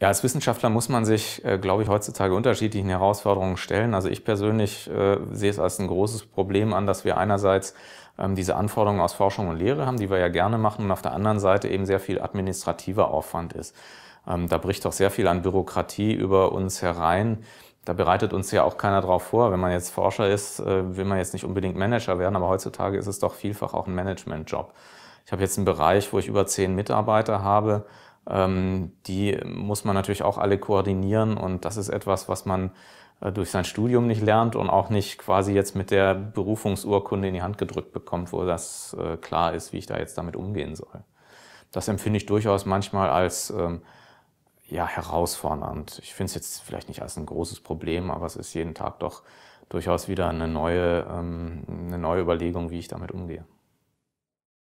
Ja, als Wissenschaftler muss man sich, äh, glaube ich, heutzutage unterschiedlichen Herausforderungen stellen. Also ich persönlich äh, sehe es als ein großes Problem an, dass wir einerseits ähm, diese Anforderungen aus Forschung und Lehre haben, die wir ja gerne machen, und auf der anderen Seite eben sehr viel administrativer Aufwand ist. Ähm, da bricht doch sehr viel an Bürokratie über uns herein. Da bereitet uns ja auch keiner drauf vor. Wenn man jetzt Forscher ist, äh, will man jetzt nicht unbedingt Manager werden, aber heutzutage ist es doch vielfach auch ein Managementjob. Ich habe jetzt einen Bereich, wo ich über zehn Mitarbeiter habe ähm, die muss man natürlich auch alle koordinieren und das ist etwas, was man äh, durch sein Studium nicht lernt und auch nicht quasi jetzt mit der Berufungsurkunde in die Hand gedrückt bekommt, wo das äh, klar ist, wie ich da jetzt damit umgehen soll. Das empfinde ich durchaus manchmal als ähm, ja, herausfordernd. Ich finde es jetzt vielleicht nicht als ein großes Problem, aber es ist jeden Tag doch durchaus wieder eine neue, ähm, eine neue Überlegung, wie ich damit umgehe.